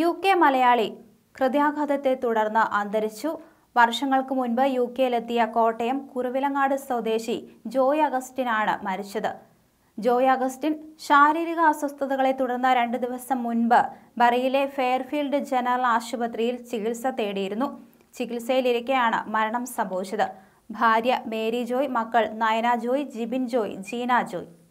U K Malayali ഹൃദയാഘാതത്തെ തുടർന്ന് അന്തരിച്ചു വർഷങ്ങൾക്ക് മുൻപ് യു കെയിലെത്തിയ കോട്ടയം കുറുവിലങ്ങാട് സ്വദേശി ജോയ് അഗസ്റ്റിനാണ് മരിച്ചത് ജോയ് അഗസ്റ്റിൻ ശാരീരിക അസ്വസ്ഥതകളെ തുടർന്ന് രണ്ട് ദിവസം മുൻപ് ബറിയിലെ ഫെയർഫീൽഡ് ജനറൽ ആശുപത്രിയിൽ ചികിത്സ തേടിയിരുന്നു ചികിത്സയിലിരിക്കെയാണ് മരണം സംഭവിച്ചത് ഭാര്യ മേരി ജോയ് മക്കൾ നയന ജോയ് ജിബിൻ ജോയ് ജീന ജോയ്